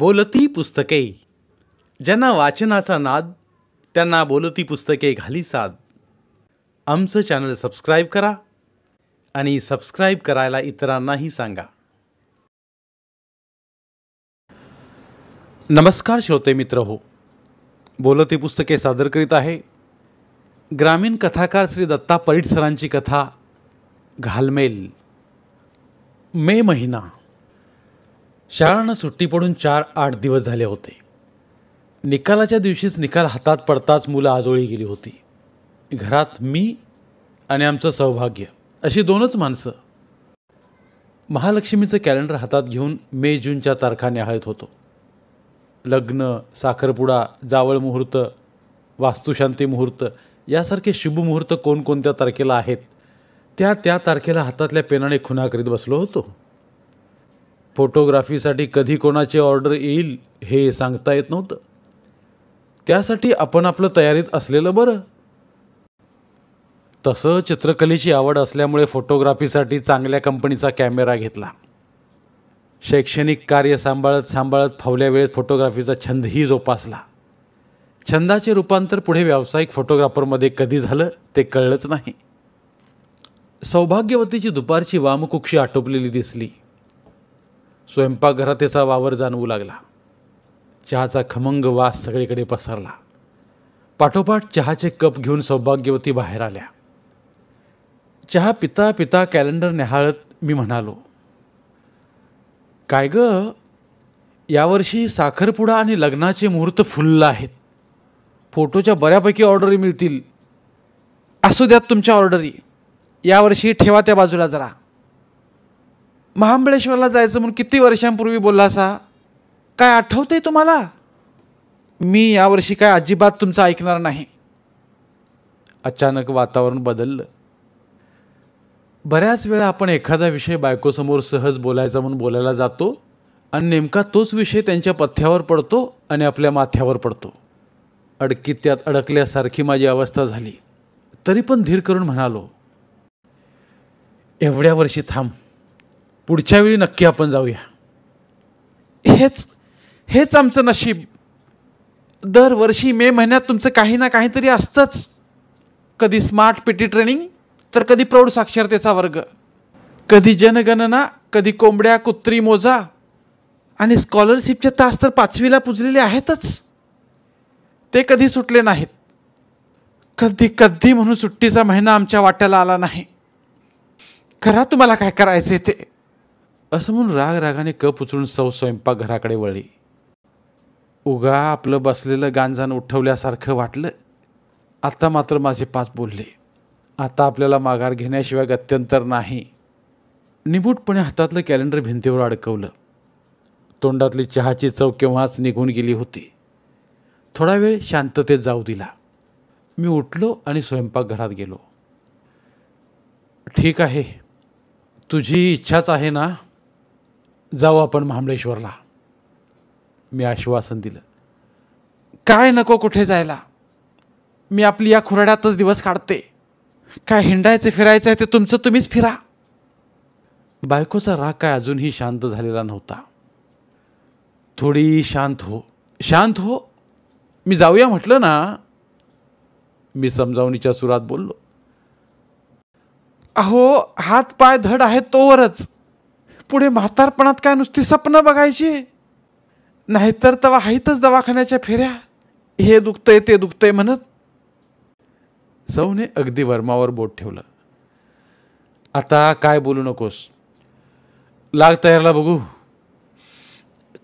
बोलती पुस्तके ज्यांना वाचनाचा नाद त्यांना बोलती पुस्तके घाली साद आमचं चॅनल सबस्क्राईब करा आणि सबस्क्राईब करायला इतरांनाही सांगा नमस्कार श्रोते मित्र हो बोलती पुस्तके सादर करीत आहे ग्रामीण कथाकार श्री दत्ता सरांची कथा घालमेल मे महिना शाळांना सुट्टी पडून चार आठ दिवस झाले होते निकालाच्या दिवशीच निकाल हातात पडताच मुलं आजोळी गेली होती घरात मी आणि आमचं सौभाग्य अशी दोनच माणसं महालक्ष्मीचं कॅलेंडर हातात घेऊन मे जूनच्या तारखा निहाळत होतो लग्न साखरपुडा जावळ मुहूर्त वास्तुशांती मुहूर्त यासारखे शुभ मुहूर्त कोणकोणत्या तारखेला आहेत त्या त्या तारखेला हातातल्या पेनाने खुना करीत बसलो होतो फोटोग्राफीसाठी कधी कोणाची ऑर्डर येईल हे सांगता येत नव्हतं त्यासाठी आपण आपलं तयारीत असलेलं बरं तसं चित्रकलेची आवड असल्यामुळे फोटोग्राफीसाठी चांगल्या कंपनीचा कॅमेरा घेतला शैक्षणिक कार्य सांभाळत सांभाळत फावल्या वेळेत फोटोग्राफीचा छंदही जोपासला छंदाचे रूपांतर पुढे व्यावसायिक फोटोग्राफरमध्ये कधी झालं ते कळलंच नाही सौभाग्यवतीची दुपारची वामकुक्षी आटोपलेली दिसली स्वयंपाकघरातेचा वावर जाणवू लागला चहाचा खमंग वास सगळीकडे पसरला पाठोपाठ चहाचे कप घेऊन सौभाग्यवती बाहेर आल्या चहा पिता पिता कॅलेंडर निहाळत मी म्हणालो काय ग यावर्षी साखरपुडा आणि लग्नाचे मुहूर्त फुल्ल आहेत फोटोच्या बऱ्यापैकी ऑर्डरी मिळतील असू द्यात तुमच्या ऑर्डरी यावर्षी ठेवा त्या बाजूला जरा महाबळेश्वरला जायचं म्हणून किती वर्षांपूर्वी बोलला असा काय आठवतंय तुम्हाला मी यावर्षी काय अजिबात तुमचं ऐकणार नाही अचानक वातावरण बदललं बऱ्याच वेळा आपण एखादा विषय बायकोसमोर सहज बोलायचा म्हणून बोलायला जातो आणि नेमका तोच विषय त्यांच्या पथ्यावर पडतो आणि आपल्या माथ्यावर पडतो अडकी त्यात अडकल्यासारखी माझी अवस्था झाली तरी पण धीर करून म्हणालो एवढ्या वर्षी थांब पुढच्या वेळी नक्की आपण जाऊया हेच हेच आमचं नशीब दरवर्षी मे महिन्यात तुमचं काही ना काहीतरी असतंच कधी स्मार्ट पीटी ट्रेनिंग तर कधी प्रौढ साक्षरतेचा वर्ग कधी जनगणना कधी कोंबड्या कुत्री मोजा आणि स्कॉलरशिपचे तास तर पाचवीला पुजलेले आहेतच ते कधी सुटले नाहीत कधी कधी म्हणून सुट्टीचा महिना आमच्या वाट्याला आला नाही करा तुम्हाला काय करायचे ते असं म्हणून राग रागाने कप उचलून सौ स्वयंपाकघराकडे वळली उगा आपलं बसलेलं गांजान उठवल्यासारखं वाटलं आता मात्र माझे पाच बोलले आता आपल्याला माघार घेण्याशिवाय गत्यंतर नाही निमूटपणे हातातलं कॅलेंडर भिंतीवर अडकवलं तोंडातली चहाची चव केव्हाच निघून गेली होती थोडा वेळ शांततेत जाऊ दिला मी उठलो आणि स्वयंपाकघरात गेलो ठीक आहे तुझी इच्छाच आहे ना जाऊ आपण महाबळेश्वरला मी आश्वासन दिलं काय नको कुठे जायला मी आपली या खुराड्यातच दिवस काढते काय हिंडायचं फिरायचं आहे ते तुमचं तुम्हीच फिरा बायकोचा राग काय अजूनही शांत झालेला नव्हता थोडी शांत हो शांत हो मी जाऊया म्हटलं ना मी समजावणीच्या सुरात बोललो अहो हात पाय धड आहे तोवरच पुढे म्हातारपणात काय नुसती स्वप्न बघायची नाहीतर तवा हाईतच दवाखान्याच्या फेऱ्या हे दुखतंय ते दुखतंय म्हणत सौने अगदी वर्मावर बोट ठेवलं आता काय बोलू नकोस लाग तयारला बघू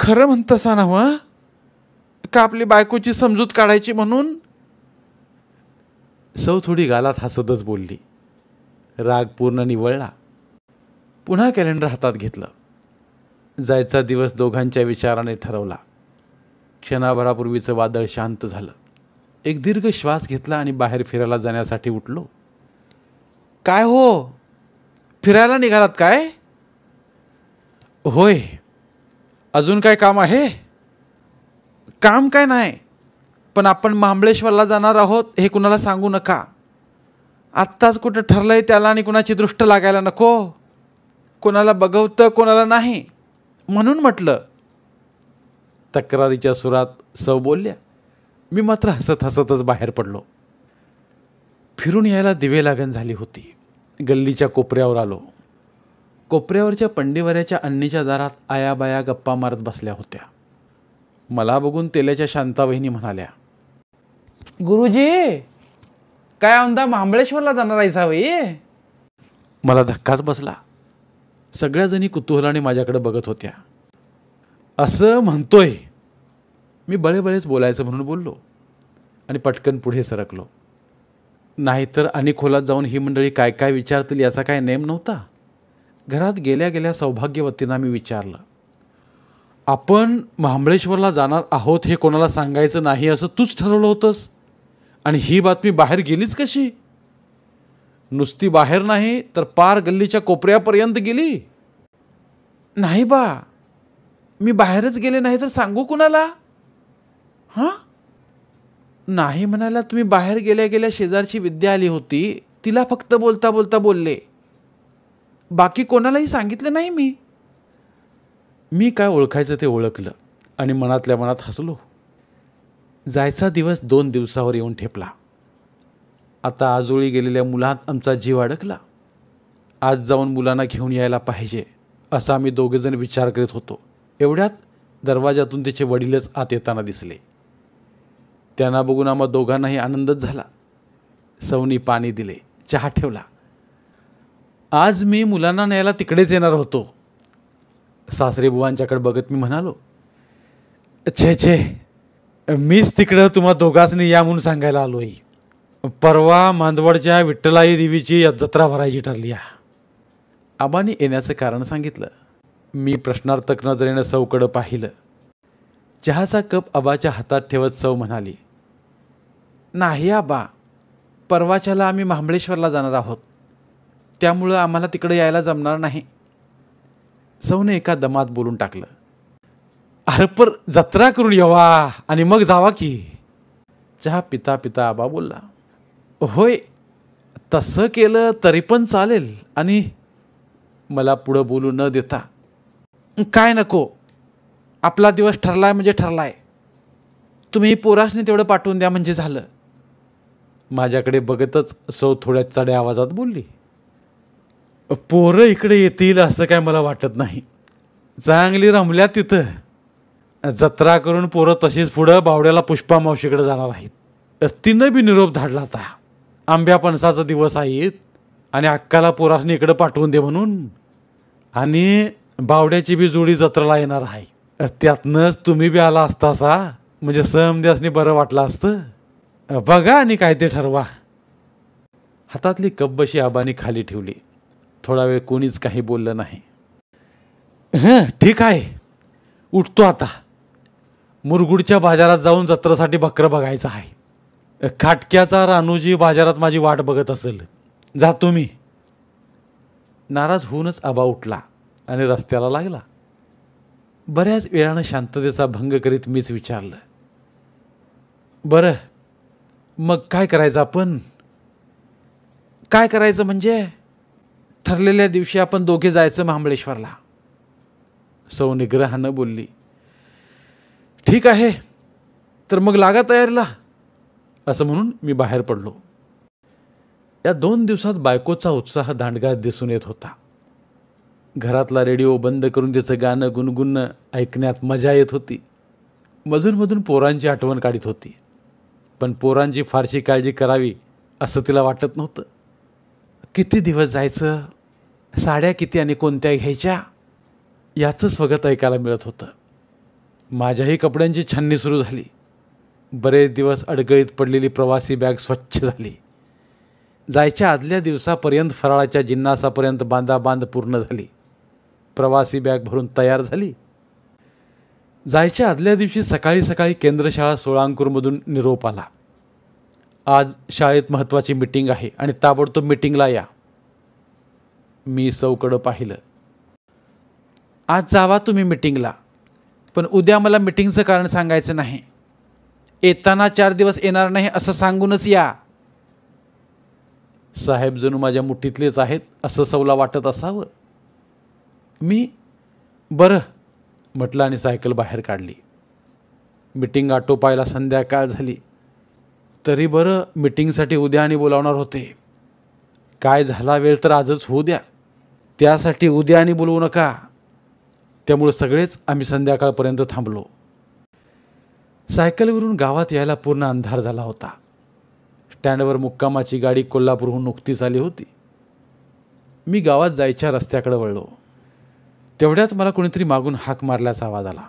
खरं म्हणतसा ना व हो, का आपली बायकोची समजूत काढायची म्हणून सौ थोडी गालात हसतच बोलली राग पूर्ण निवळला पुन्हा कॅलेंडर हातात घेतलं जायचा दिवस दोघांच्या विचाराने ठरवला क्षणाभरापूर्वीचं वादळ शांत झालं एक दीर्घ श्वास घेतला आणि बाहेर फिरायला जाण्यासाठी उठलो काय हो फिरायला निघालात काय होय अजून काय काम आहे काम काय नाही पण आपण महाबळेश्वरला जाणार आहोत हे कुणाला सांगू नका आत्ताच कुठं ठरलंय त्याला आणि कुणाची दृष्ट लागायला नको कोणाला बघवतं कोणाला नाही म्हणून म्हटलं तक्रारीच्या सुरात सौ बोलल्या मी मात्र हसत हसतच बाहेर पडलो फिरून यायला दिवे लागण झाली होती गल्लीच्या कोपऱ्यावर आलो कोपऱ्यावरच्या पंडिवऱ्याच्या अन्नीच्या दारात आयाबाया गप्पा मारत बसल्या होत्या मला बघून तेल्याच्या शांताबहिनी म्हणाल्या गुरुजी काय औंदा महाबळेश्वरला जाणार आहे मला धक्काच बसला सगळ्याजणी कुतूहलाने माझ्याकडे बघत होत्या असं म्हणतोय मी बळेबळेच बोलायचं म्हणून बोललो आणि पटकन पुढे सरकलो नाहीतर आणि खोलात जाऊन ही मंडळी काय काय विचारतील याचा काय नेम नव्हता घरात गेल्या गेल्या सौभाग्यवतींना मी विचारलं आपण महाबळेश्वरला जाणार आहोत हे कोणाला सांगायचं नाही असं तूच ठरवलं होतंस आणि ही बातमी बाहेर गेलीच कशी नुसती बाहेर नाही तर पार गल्लीच्या कोपऱ्यापर्यंत गेली नाही बा मी बाहेरच गेले नाही तर सांगू कुणाला हां नाही म्हणाला तुम्ही बाहेर गेल्या गेल्या शेजारची विद्या आली होती तिला फक्त बोलता बोलता बोलले बाकी कोणालाही सांगितलं नाही मी मी काय ओळखायचं ते ओळखलं आणि मनातल्या मनात हसलो जायचा दिवस दोन दिवसावर येऊन ठेपला आता आजोळी गेलेल्या मुलात आमचा जीव अडकला आज जाऊन मुलांना घेऊन यायला पाहिजे असा आम्ही दोघेजण विचार करीत होतो एवढ्यात दरवाजातून तिचे वडीलच आत येताना दिसले त्यांना बघून आम्हा दोघांनाही आनंदच झाला सवनी पाणी दिले चहा ठेवला आज मी मुलांना न्यायला तिकडेच येणार होतो बुवांच्याकडे बघत मी म्हणालो छे छे मीच तिकडं तुम्हा दोघांनी या म्हणून सांगायला आलोही परवा मांदवडच्या विठ्ठलाई देवीची जत्रा भरायची ठरली आहे आबांनी येण्याचं कारण सांगितलं मी प्रश्नार्थक नजरेनं सौकडं पाहिलं चहाचा कप आबाच्या हातात ठेवत सौ म्हणाली नाही आबा परवाच्याला आम्ही महाबळेश्वरला जाणार आहोत त्यामुळं आम्हाला तिकडे यायला जमणार नाही सौने एका दमात बोलून टाकलं अरे पर जत्रा करून यावा आणि मग जावा की चहा पिता पिता आबा बोलला होय तसं केलं तरी पण चालेल आणि मला पुढं बोलू न देता काय नको आपला दिवस ठरला आहे म्हणजे ठरला आहे तुम्ही पोरासने तेवढं पाठवून द्या म्हणजे झालं माझ्याकडे बघतच सौ थोड्या चढ्या आवाजात बोलली पोरं इकडे येतील असं काय मला वाटत नाही चांगली रमल्या तिथं जत्रा करून पोरं तशीच पुढं बावड्याला पुष्पा मावशीकडे जाणार आहेत तिनं बी निरोप धाडला होता आंब्या पणसाचा दिवस आहेत आणि अक्काला पोरासने इकडं पाठवून दे म्हणून आणि बावड्याची बी जोडी जत्राला येणार आहे त्यातनंच तुम्ही बी आला असतासा म्हणजे समद्यासनी बरं वाटलं असतं बघा आणि काय ते ठरवा हातातली कब्बशी आबानी खाली ठेवली थोडा वेळ कोणीच काही बोललं नाही हं ठीक आहे उठतो आता मुरगुडच्या बाजारात जाऊन जत्रेसाठी बकरं बघायचं आहे खाटक्याचा रानूजी बाजारात माझी वाट बघत असेल जा तुम्ही नाराज होऊनच आबा उठला आणि रस्त्याला लागला बऱ्याच वेळानं शांततेचा भंग करीत मीच विचारलं बरं मग काय करायचं आपण काय करायचं म्हणजे ठरलेल्या दिवशी आपण दोघे जायचं महाबळेश्वरला सौ निग्रहानं बोलली ठीक आहे तर मग लागा तयारीला असं म्हणून मी बाहेर पडलो या दोन दिवसात बायकोचा उत्साह दांडगात दिसून येत होता घरातला रेडिओ बंद करून तिचं गाणं गुणगुणणं ऐकण्यात मजा येत होती मधूनमधून पोरांची आठवण काढीत होती पण पोरांची फारशी काळजी करावी असं तिला वाटत नव्हतं किती दिवस जायचं साड्या किती आणि कोणत्या घ्यायच्या याचं स्वगत ऐकायला मिळत होतं माझ्याही कपड्यांची छाननी सुरू झाली बरेच दिवस अडगळीत पडलेली प्रवासी बॅग स्वच्छ झाली जायच्या आदल्या दिवसापर्यंत फराळाच्या जिन्नासापर्यंत बांधाबांध पूर्ण झाली प्रवासी बॅग भरून तयार झाली जायच्या आदल्या दिवशी सकाळी सकाळी केंद्रशाळा सोळांकूरमधून निरोप आला आज शाळेत महत्त्वाची मिटिंग आहे आणि ताबडतोब मिटिंगला या मी सौकडं पाहिलं आज जावा तुम्ही मिटिंगला पण उद्या मला मिटिंगचं कारण सांगायचं नाही येताना चार दिवस येणार नाही असं सांगूनच या साहेब जणू माझ्या मुठीतलेच आहेत असं सवला वाटत असावं मी बरं म्हटलं आणि सायकल बाहेर काढली मिटिंग आटोपायला संध्याकाळ झाली तरी बरं मिटिंगसाठी उद्या आणि बोलावणार होते काय झाला वेळ तर आजच होऊ द्या त्यासाठी उद्या आणि बोलवू नका त्यामुळे सगळेच आम्ही संध्याकाळपर्यंत थांबलो सायकलवरून गावात यायला पूर्ण अंधार झाला होता स्टँडवर मुक्कामाची गाडी कोल्हापूरहून नुकतीच आली होती मी गावात जायच्या रस्त्याकडे वळलो तेवढ्यात मला कोणीतरी मागून हाक मारल्याचा आवाज आला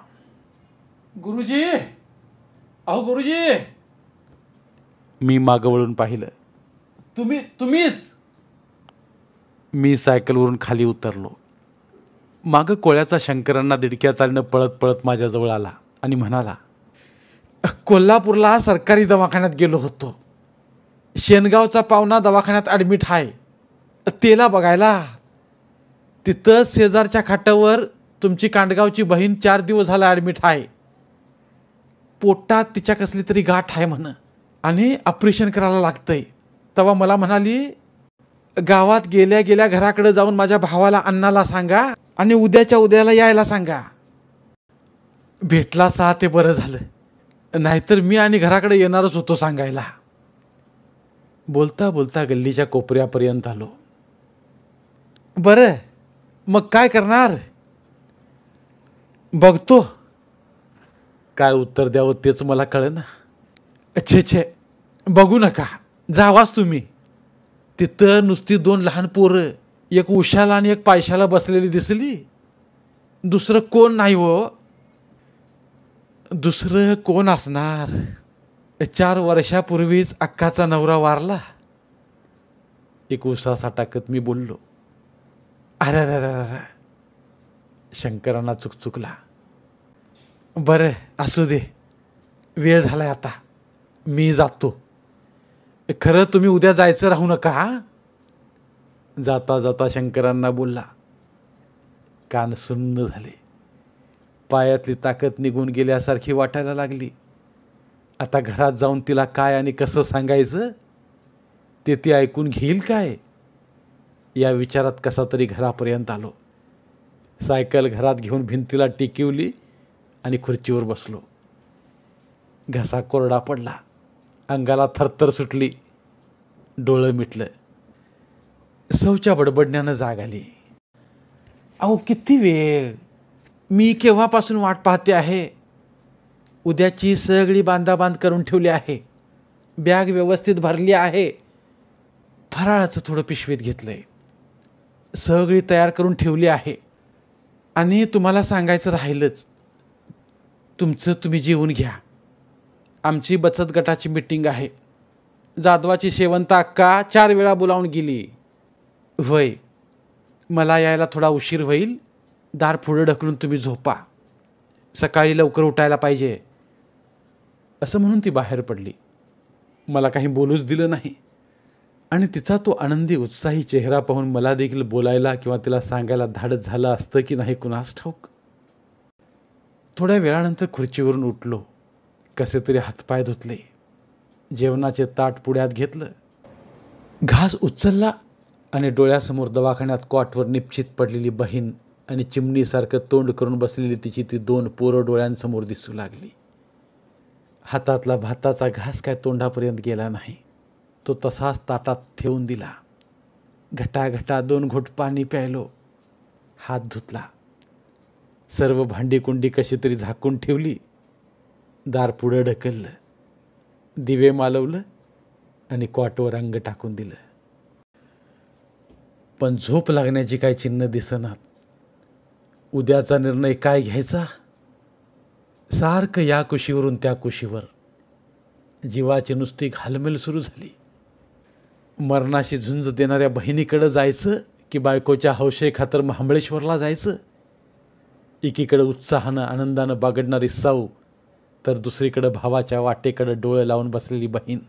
गुरुजी अहो गुरुजी मी मागं वळून पाहिलं तुम्ही तुम्हीच मी सायकलवरून खाली उतरलो मागं कोळ्याचा शंकरांना दिडक्या चालणं पळत पळत माझ्याजवळ आला आणि म्हणाला कोल्हापूरला सरकारी दवाखान्यात गेलो होतो शेनगावचा पाहुणा दवाखान्यात ॲडमिट आहे तेला बघायला तिथं शेजारच्या खाटावर तुमची कांडगावची बहीण चार दिवस झाला ॲडमिट आहे पोटात तिच्या कसली तरी गाठ आहे म्हण आणि ऑपरेशन करायला लागतंय तेव्हा मला म्हणाली गावात गेल्या गेल्या घराकडे जाऊन माझ्या भावाला अन्नाला सांगा आणि उद्याच्या उद्याला यायला सांगा भेटला सहा ते बरं झालं नाहीतर मी आणि घराकडे येणारच होतो सांगायला बोलता बोलता गल्लीच्या कोपऱ्यापर्यंत आलो बरं मग काय करणार बघतो काय उत्तर द्यावं तेच मला ना अच्छे छे बघू नका जावास तुम्ही तिथं नुसती दोन लहान पोरं एक उशाला आणि एक पायशाला बसलेली दिसली दुसरं कोण नाही हो दुसरं कोण असणार चार वर्षापूर्वीच अक्काचा नवरा वारला एक उसासा टाकत मी बोललो अरे अरे अरे शंकरांना चुकचुकला बरं असू दे वेळ झालाय आता मी जातो खरं तुम्ही उद्या जायचं राहू नका हा जाता जाता शंकरांना बोलला कान सुन्न झाले पायातली ताकद निघून गेल्यासारखी वाटायला लागली आता घरात जाऊन तिला काय आणि कसं सांगायचं ते ती ऐकून घेईल काय या विचारात कसा तरी घरापर्यंत आलो सायकल घरात घेऊन भिंतीला टिकिवली आणि खुर्चीवर बसलो घसा कोरडा पडला अंगाला थरथर सुटली डोळं मिटलं सौच्या बडबडण्यानं जाग आली अहो किती वेळ मी केव्हापासून वाट पाहते आहे उद्याची सगळी बांधाबांध करून ठेवली आहे बॅग व्यवस्थित भरली आहे फराळाचं थोडं पिशवीत घेतलं आहे सगळी तयार करून ठेवली आहे आणि तुम्हाला सांगायचं राहिलंच तुमचं तुम्ही जेवून घ्या आमची बचत गटाची मिटिंग आहे जाधवाची शेवंत अक्का चार वेळा बोलावून गेली वय मला यायला थोडा उशीर होईल दार पुढे ढकलून तुम्ही झोपा सकाळी लवकर उठायला पाहिजे असं म्हणून ती बाहेर पडली मला काही बोलूच दिलं नाही आणि तिचा तो आनंदी उत्साही चेहरा पाहून मला देखील बोलायला किंवा तिला सांगायला धाडत झालं असतं की नाही कुणास ठाऊक थोड्या वेळानंतर खुर्चीवरून उठलो कसे तरी हातपाय धुतले जेवणाचे ताट पुढ्यात घेतलं घास उचलला आणि डोळ्यासमोर दवाखान्यात कॉटवर निप्चित पडलेली बहीण आणि चिमणीसारखं तोंड करून बसलेली तिची ती दोन पोरं डोळ्यांसमोर दिसू लागली हातातला भाताचा घास काय तोंडापर्यंत गेला नाही तो तसाच ताटात ठेवून दिला घटा घटा दोन घोट पाणी प्यायलो हात धुतला सर्व भांडीकुंडी कशी तरी झाकून ठेवली दार पुढं ढकललं दिवे मालवलं आणि कॉटवर अंग टाकून दिलं पण झोप लागण्याची काही चिन्ह दिसनात उद्याचा निर्णय काय घ्यायचा सारखं या कुशीवरून त्या कुशीवर जीवाची नुसती घालमेल सुरू झाली मरणाशी झुंज देणाऱ्या बहिणीकडं जायचं की बायकोच्या हौशे खातर महाबळेश्वरला जायचं एकीकडं उत्साहानं आनंदानं बागडणारी साऊ तर दुसरीकडं भावाच्या वाटेकडं डोळे लावून बसलेली बहीण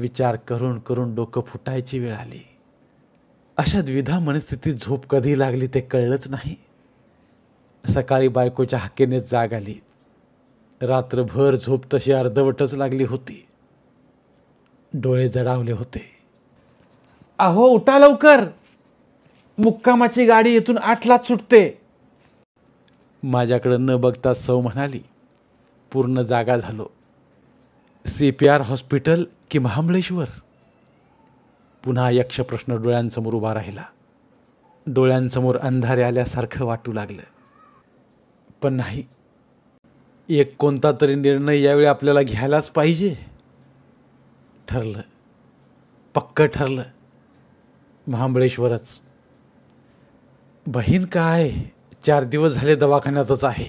विचार करून करून डोकं फुटायची वेळ आली अशा द्विधा मनस्थितीत झोप कधी लागली ते कळलंच नाही सकाळी बायकोच्या हाकेनेच जाग आली रात्रभर झोप तशी अर्धवटच लागली होती डोळे जडावले होते अहो उठा लवकर मुक्कामाची गाडी येथून आठलाच सुटते माझ्याकडं न बघता सौ म्हणाली पूर्ण जागा झालो सी पी आर हॉस्पिटल की महाबळेश्वर पुन्हा यक्षप्रश्न डोळ्यांसमोर उभा राहिला डोळ्यांसमोर अंधारे आल्यासारखं वाटू लागलं पण नाही एक कोणता तरी निर्णय यावेळी आपल्याला घ्यायलाच पाहिजे ठरलं पक्कं ठरलं महाबळेश्वरच बहीण काय चार दिवस झाले दवाखान्यातच आहे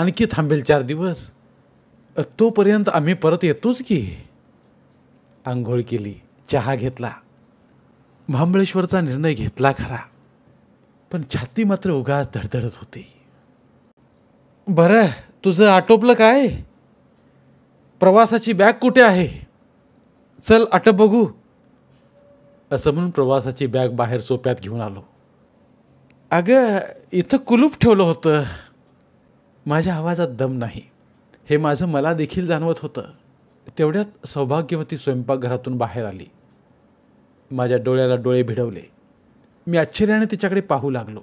आणखी थांबेल चार दिवस तोपर्यंत आम्ही परत येतोच की आंघोळ केली चहा घेतला महाबळेश्वरचा निर्णय घेतला खरा पण छाती मात्र उगा धडधडत होती बरं तुझं आटोपलं काय प्रवासाची बॅग कुठे आहे चल आटप बघू असं म्हणून प्रवासाची बॅग बाहेर सोप्यात घेऊन आलो अगं इथं कुलूप ठेवलं होतं माझ्या आवाजात दम नाही हे माझं मला देखील जाणवत होतं तेवढ्यात सौभाग्यवती स्वयंपाकघरातून बाहेर आली माझ्या डोळ्याला डोळे भिडवले मी आश्चर्याने तिच्याकडे पाहू लागलो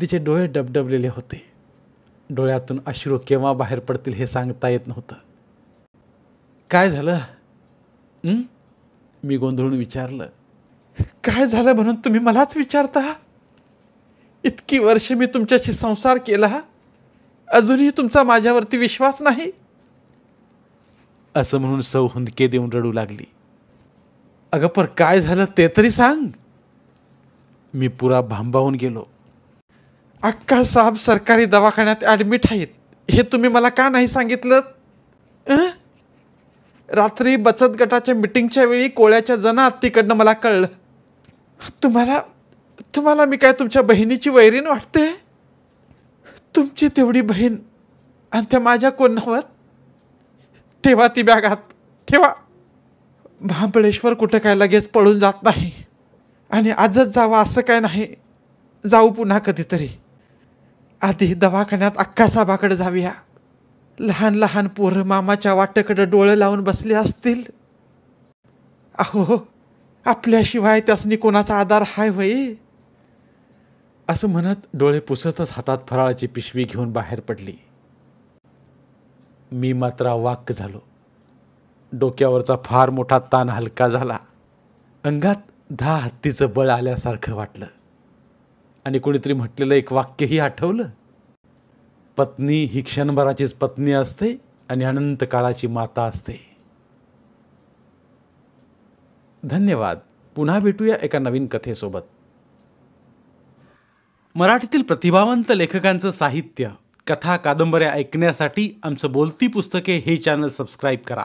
तिचे डोळे डबडबलेले होते डोळ्यातून अश्रू केव्हा बाहेर पडतील हे सांगता येत नव्हतं काय झालं मी गोंधळून विचारलं काय झालं म्हणून तुम्ही मलाच विचारता इतकी वर्ष मी तुमच्याशी संसार केला अजूनही तुमचा माझ्यावरती विश्वास नाही असं म्हणून सौ हुंदके देऊन रडू लागली अगं पर काय झालं ते तरी सांग मी पुरा भांबावून गेलो अक्का साहेब सरकारी दवाखान्यात ॲडमिट आहेत हे तुम्ही मला का नाही सांगितलं रात्री बचत गटाच्या मिटिंगच्या वेळी कोळ्याच्या जना तिकडनं मला कळलं तुम्हाला तुम्हाला मी काय तुमच्या बहिणीची वैरीण वाटते तुमची तेवढी बहीण आणि त्या माझ्या कोणावर ठेवा ती बॅग ठेवा महाबळेश्वर कुठं काय लगेच पळून जात नाही आणि आजच जावं असं काय नाही जाऊ पुन्हा कधीतरी आधी दवाखान्यात अक्कासाबाकडे जाऊया लहान लहान पोरं मामाच्या वाटेकडे डोळे लावून बसले असतील अहो आपल्याशिवाय त्यासनी कोणाचा आधार हाय होई असं म्हणत डोळे पुसतच हातात फराळाची पिशवी घेऊन बाहेर पडली मी मात्र वाक्य झालो डोक्यावरचा फार मोठा ताण हलका झाला अंगात दहा हत्तीचं बळ आल्यासारखं वाटलं आणि कोणीतरी म्हटलेलं एक वाक्यही आठवलं पत्नी ही क्षणभराचीच पत्नी असते आणि अनंत काळाची माता असते धन्यवाद पुन्हा भेटूया एका नवीन कथेसोबत मराठीतील प्रतिभावंत लेखकांचं साहित्य कथा कादंबऱ्या ऐकण्यासाठी आमचं बोलती पुस्तके हे चॅनल सबस्क्राईब करा